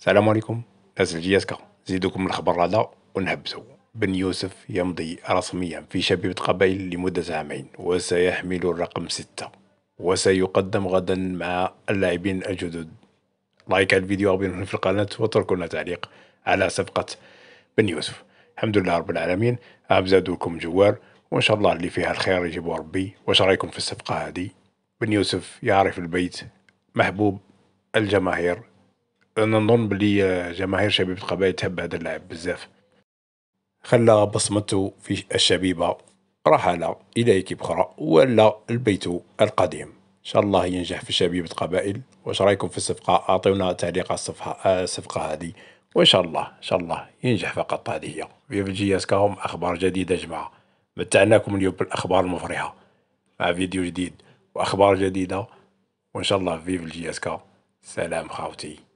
السلام عليكم ناس الجياسكا زيدكم الخبر هذا ونهبسو بن يوسف يمضي رسميا في شبيبة قبائل لمدة عامين وسيحمل الرقم ستة وسيقدم غدا مع اللاعبين الجدد لايك على الفيديو وابنوا في القناة واتركوا لنا تعليق على صفقة بن يوسف الحمد لله رب العالمين أبزادوا لكم جوار وان شاء الله اللي فيها الخير يجيبه ربي وش رايكم في الصفقة هذه بن يوسف يعرف البيت محبوب الجماهير انا نظن بلي آه، جماهير شبيبة القبائل تحب هذا اللاعب بزاف خلى بصمته في الشبيبة رحل إلى إيكيب أخرى ولا البيت القديم إن شاء الله ينجح في شبيبة قبائل واش رايكم في الصفقة اعطيونا تعليق على الصفقة, آه، الصفقة هذه وإن شاء الله إن شاء الله ينجح فقط هذه هي في الجي اس كاهم أخبار جديدة جماعة متعناكم اليوم بالأخبار المفرحة مع فيديو جديد وأخبار جديدة وإن شاء الله فيف الجي اس كا سلام خاوتي